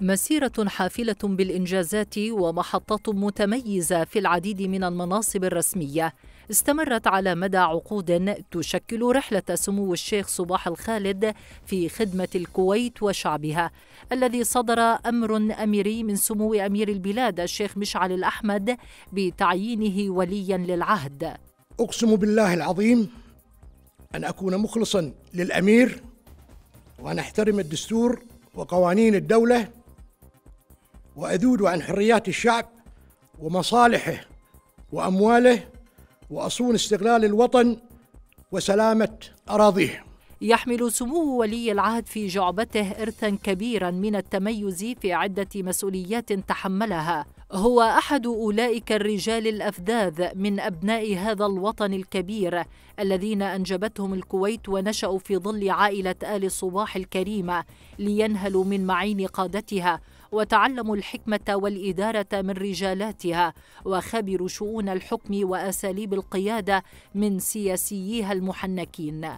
مسيرة حافلة بالإنجازات ومحطات متميزة في العديد من المناصب الرسمية استمرت على مدى عقود تشكل رحلة سمو الشيخ صباح الخالد في خدمة الكويت وشعبها الذي صدر أمر أميري من سمو أمير البلاد الشيخ مشعل الأحمد بتعيينه وليا للعهد أقسم بالله العظيم أن أكون مخلصا للأمير وأن أحترم الدستور وقوانين الدولة وأذود عن حريات الشعب ومصالحه وأمواله وأصون استغلال الوطن وسلامة أراضيه يحمل سمو ولي العهد في جعبته إرثا كبيرا من التميز في عدة مسؤوليات تحملها هو أحد أولئك الرجال الأفذاذ من أبناء هذا الوطن الكبير الذين أنجبتهم الكويت ونشأوا في ظل عائلة آل صباح الكريمة لينهلوا من معين قادتها وتعلموا الحكمة والإدارة من رجالاتها وخبروا شؤون الحكم وأساليب القيادة من سياسييها المحنكين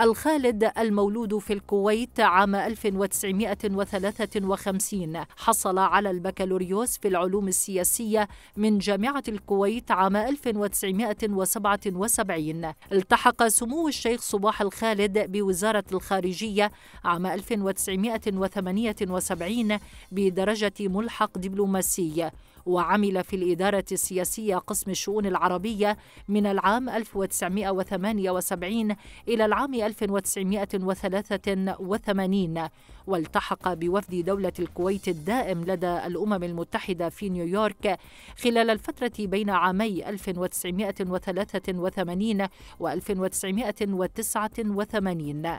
الخالد المولود في الكويت عام 1953 حصل على البكالوريوس في العلوم السياسية من جامعة الكويت عام 1977 التحق سمو الشيخ صباح الخالد بوزارة الخارجية عام 1978 بدرجة ملحق دبلوماسي وعمل في الإدارة السياسية قسم الشؤون العربية من العام 1978 إلى العام 1983 والتحق بوفد دولة الكويت الدائم لدى الأمم المتحدة في نيويورك خلال الفترة بين عامي 1983 و 1989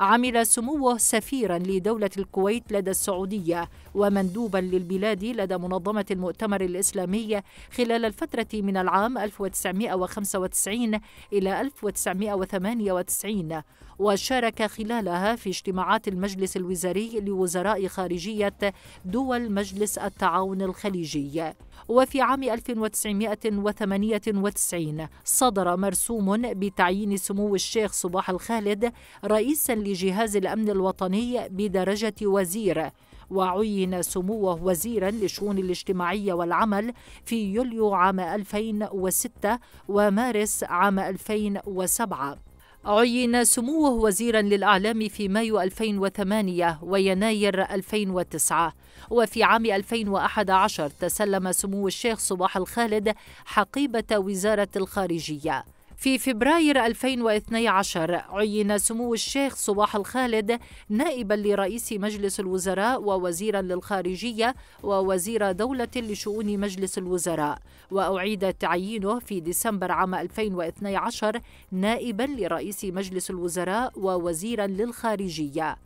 عمل سموه سفيرا لدولة الكويت لدى السعودية ومندوبا للبلاد لدى منظمة المؤتمر الإسلامي خلال الفترة من العام 1995 إلى 1998 وشارك خلالها في اجتماعات المجلس الوزاري لوزراء خارجية دول مجلس التعاون الخليجي وفي عام 1998 صدر مرسوم بتعيين سمو الشيخ صباح الخالد رئيسا لجهاز الأمن الوطني بدرجة وزير وعين سموه وزيرا للشؤون الاجتماعية والعمل في يوليو عام 2006 ومارس عام 2007 عين سموه وزيرا للأعلام في مايو 2008 ويناير 2009 وفي عام 2011 تسلم سمو الشيخ صباح الخالد حقيبة وزارة الخارجية في فبراير 2012 عين سمو الشيخ صباح الخالد نائبا لرئيس مجلس الوزراء ووزيرا للخارجية ووزير دولة لشؤون مجلس الوزراء وأعيد تعيينه في ديسمبر عام 2012 نائبا لرئيس مجلس الوزراء ووزيرا للخارجية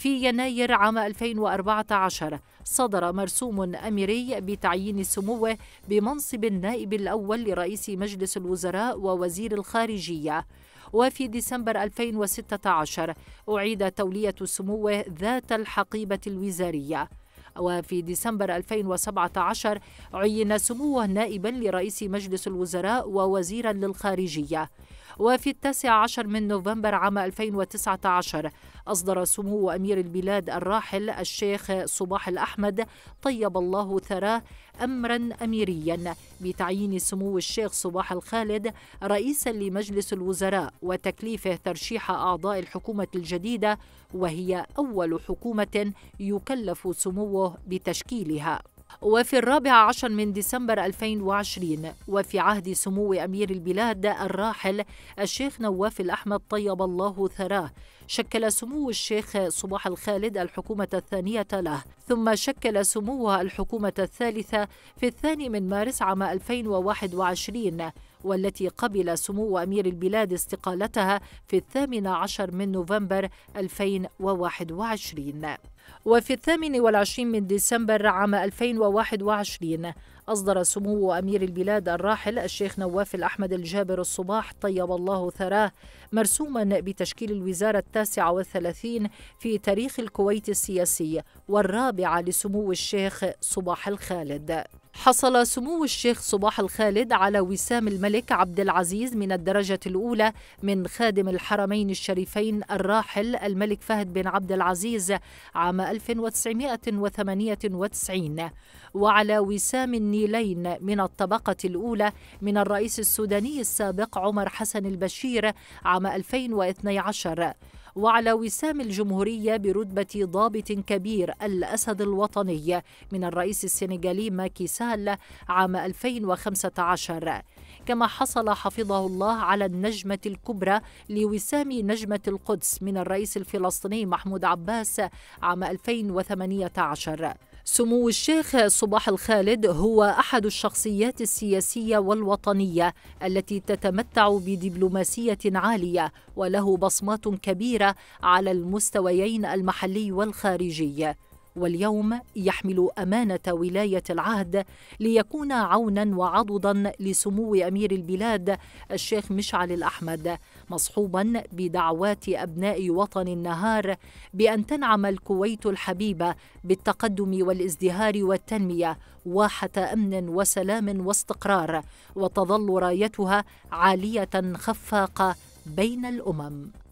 في يناير عام 2014 صدر مرسوم أميري بتعيين سموه بمنصب النائب الأول لرئيس مجلس الوزراء ووزير الخارجية وفي ديسمبر 2016 أعيد تولية سموه ذات الحقيبة الوزارية وفي ديسمبر 2017 عين سموه نائبا لرئيس مجلس الوزراء ووزيرا للخارجيه وفي التاسع عشر من نوفمبر عام 2019 أصدر سمو أمير البلاد الراحل الشيخ صباح الأحمد طيب الله ثراه أمرا أميريا بتعيين سمو الشيخ صباح الخالد رئيسا لمجلس الوزراء وتكليفه ترشيح أعضاء الحكومة الجديدة وهي أول حكومة يكلف سموه بتشكيلها وفي الرابع عشر من ديسمبر 2020 وفي عهد سمو أمير البلاد الراحل الشيخ نواف الأحمد طيب الله ثراه شكل سمو الشيخ صباح الخالد الحكومة الثانية له ثم شكل سموها الحكومة الثالثة في الثاني من مارس عام 2021 والتي قبل سمو أمير البلاد استقالتها في الثامن عشر من نوفمبر 2021 وفي الثامن والعشرين من ديسمبر عام 2021 أصدر سمو أمير البلاد الراحل الشيخ نواف الأحمد الجابر الصباح طيب الله ثراه مرسوما بتشكيل الوزارة التاسعة والثلاثين في تاريخ الكويت السياسي والرابعة لسمو الشيخ صباح الخالد حصل سمو الشيخ صباح الخالد على وسام الملك عبد العزيز من الدرجة الأولى من خادم الحرمين الشريفين الراحل الملك فهد بن عبد العزيز عام 1998 وعلى وسام النيلين من الطبقة الأولى من الرئيس السوداني السابق عمر حسن البشير عام 2012 وعلى وسام الجمهورية برتبة ضابط كبير الأسد الوطني من الرئيس السنغالي ماكي سال عام 2015 كما حصل حفظه الله على النجمة الكبرى لوسام نجمة القدس من الرئيس الفلسطيني محمود عباس عام 2018 سمو الشيخ صباح الخالد هو أحد الشخصيات السياسية والوطنية التي تتمتع بدبلوماسية عالية وله بصمات كبيرة على المستويين المحلي والخارجي واليوم يحمل امانه ولايه العهد ليكون عونا وعضدا لسمو امير البلاد الشيخ مشعل الاحمد مصحوبا بدعوات ابناء وطن النهار بان تنعم الكويت الحبيبه بالتقدم والازدهار والتنميه واحه امن وسلام واستقرار وتظل رايتها عاليه خفاقه بين الامم